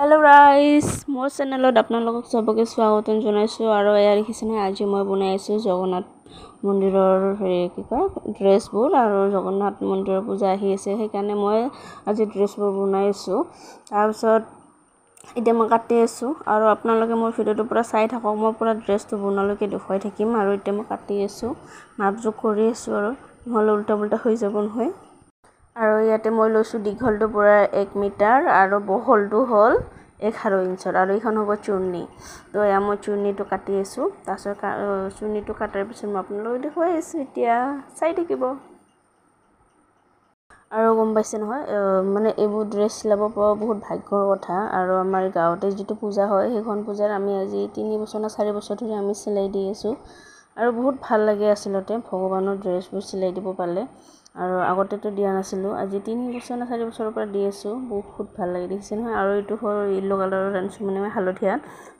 hello' ৰাইজ মোৰ চেনেলত আপোনালোকক চবকে স্বাগতম জনাইছোঁ আৰু এয়া দেখিছেনে আজি মই বনাই আছোঁ জগন্নাথ মন্দিৰৰ হেৰি কি কয় ড্ৰেছবোৰ আৰু জগন্নাথ মন্দিৰৰ পূজা আহি আছে সেইকাৰণে মই আজি ড্ৰেছবোৰ বনাই আছোঁ তাৰপিছত এতিয়া মই কাটি আছোঁ আৰু আপোনালোকে মোৰ ভিডিঅ'টো পূৰা চাই থাকক মই পূৰা ড্ৰেছটো বনোৱালৈকে দেখুৱাই থাকিম আৰু এতিয়া মই কাটি আছোঁ মাপ জোখ কৰি আছোঁ আৰু নহ'লে ওল্টা পোল্টা হৈ যাব নহয় আৰু ইয়াতে মই লৈছোঁ দীঘলটো পূৰা এক মিটাৰ আৰু বহলটো হ'ল এঘাৰ ইঞ্চৰ আৰু এইখন হ'ব চূৰ্ণী তো এয়া মই চূৰ্ণীটো কাটি আছোঁ তাৰপিছত চূৰ্ণীটো কটাৰ পিছত মই আপোনালোকে দেখুৱাই আছোঁ এতিয়া চাই থাকিব আৰু গম পাইছে নহয় মানে এইবোৰ ড্ৰেছ চিলাব পৰা বহুত ভাগ্যৰ কথা আৰু আমাৰ গাঁৱতে যিটো পূজা হয় সেইখন পূজাত আমি আজি তিনি বছৰ নে চাৰি বছৰ ধৰি আমি চিলাই দি আছোঁ আৰু বহুত ভাল লাগে আচলতে ভগৱানৰ ড্ৰেছবোৰ চিলাই দিব পালে আৰু আগতেতো দিয়া নাছিলোঁ আজি তিনি বছৰ নে চাৰি বছৰৰ পৰা দি আছোঁ বহুত ভাল লাগে দেখিছে নহয় আৰু এইটো হ'ল য়েল্ল' কালাৰত আনিছোঁ মানে মই হালধীয়া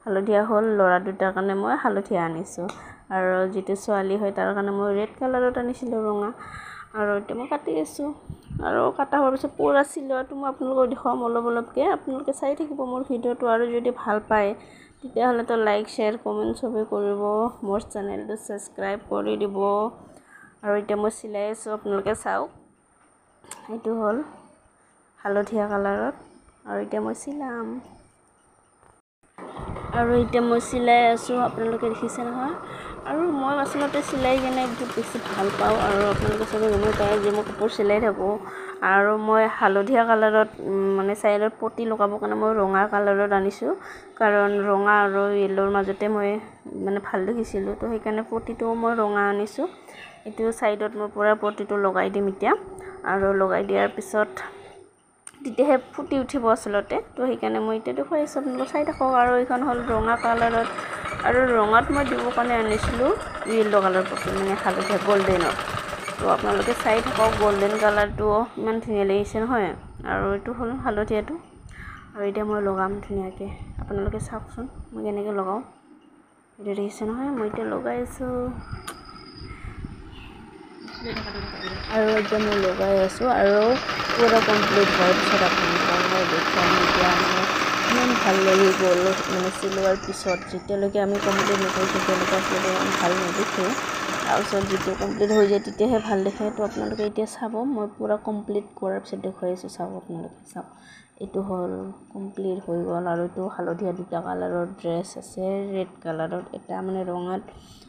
হালধীয়া হ'ল ল'ৰা দুটাৰ কাৰণে মই হালধীয়া আনিছোঁ আৰু যিটো ছোৱালী হয় তাৰ কাৰণে মই ৰেড কালাৰত আনিছিলোঁ ৰঙা আৰু এতিয়া মই কাটি আছোঁ আৰু কটা হোৱাৰ পিছত পূৰা চিলোৱাটো মই আপোনালোকক দেখুৱাম অলপ অলপকৈ আপোনালোকে চাই থাকিব মোৰ ভিডিঅ'টো আৰু যদি ভাল পায় তেতিয়াহ'লেতো লাইক শ্বেয়াৰ কমেণ্ট চবেই কৰিব মোৰ চেনেলটো ছাবস্ক্ৰাইব কৰি দিব আৰু এতিয়া মই চিলাই আছোঁ আপোনালোকে চাওক এইটো হ'ল হালধীয়া কালাৰত আৰু এতিয়া মই চিলাম আৰু এতিয়া মই চিলাই আছোঁ আপোনালোকে দেখিছে নহয় আৰু মই আচলতে চিলাই কেনে বহুত বেছি ভাল পাওঁ আৰু আপোনালোকে চবেই গমেই পায় যে মই কাপোৰ চিলাই থাকোঁ আৰু মই হালধীয়া কালাৰত মানে চাইডত পটি লগাবৰ কাৰণে মই ৰঙা কালাৰত আনিছোঁ কাৰণ ৰঙা আৰু য়েল্ল'ৰ মাজতে মই মানে ভাল দেখিছিলোঁ তো সেইকাৰণে পটিটোও মই ৰঙা আনিছোঁ এইটো চাইডত মই পূৰা পটিটো লগাই দিম এতিয়া আৰু লগাই দিয়াৰ পিছত তেতিয়াহে ফুটি উঠিব আচলতে তো সেইকাৰণে মই এতিয়া দেখুৱাইছোঁ আপোনালোকক চাই থাকক আৰু এইখন হ'ল ৰঙা কালাৰত আৰু ৰঙাত মই দিবৰ কাৰণে আনিছিলোঁ য়েল্ল' কালাৰ পটি মানে হালধীয়া গ'ল্ডেনৰ তো আপোনালোকে চাই থাকক গল্ডেন কালাৰটো ইমান ধুনীয়া লাগিছে নহয় আৰু এইটো হ'ল হালধীয়াটো আৰু এতিয়া মই লগাম ধুনীয়াকৈ আপোনালোকে চাওকচোন মই কেনেকৈ লগাওঁ এইটো দেখিছে নহয় মই এতিয়া লগাইছোঁ আৰু এতিয়া মই লগাই আছোঁ আৰু পুৰা কমপ্লিট হোৱাৰ পিছত আপোনালোকৰ দেখুৱাম এতিয়া মানে ইমান ভাল লাগি গ'ল মানে চিলোৱাৰ পিছত যেতিয়ালৈকে আমি কমপ্লিট নকৰোঁ তেতিয়ালৈকে আচলতে ইমান ভাল নেদেখোঁ তাৰপিছত যিটো কমপ্লিট হৈ যায় তেতিয়াহে ভাল দেখে তো আপোনালোকে এতিয়া চাব মই পূৰা কমপ্লিট কৰাৰ পিছত দেখুৱাই আছোঁ চাওক আপোনালোকে চাওক এইটো হ'ল কমপ্লিট হৈ গ'ল আৰু এইটো হালধীয়া দুটা কালাৰৰ ড্ৰেছ আছে ৰেড কালাৰত এটা মানে ৰঙাত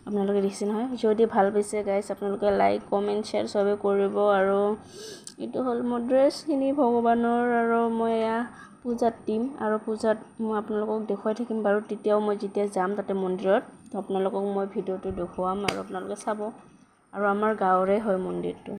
আপোনালোকে দেখিছে নহয় যদি ভাল পাইছে গাইছ আপোনালোকে লাইক কমেণ্ট শ্বেয়াৰ চবেই কৰিব আৰু এইটো হ'ল মোৰ ড্ৰেছখিনি ভগৱানৰ আৰু মই এয়া পূজাত দিম আৰু পূজাত মই আপোনালোকক দেখুৱাই থাকিম বাৰু তেতিয়াও মই যেতিয়া যাম তাতে মন্দিৰত আপোনালোকক মই ভিডিঅ'টো দেখুৱাম আৰু আপোনালোকে চাব আৰু আমাৰ গাঁৱৰে হয় মন্দিৰটো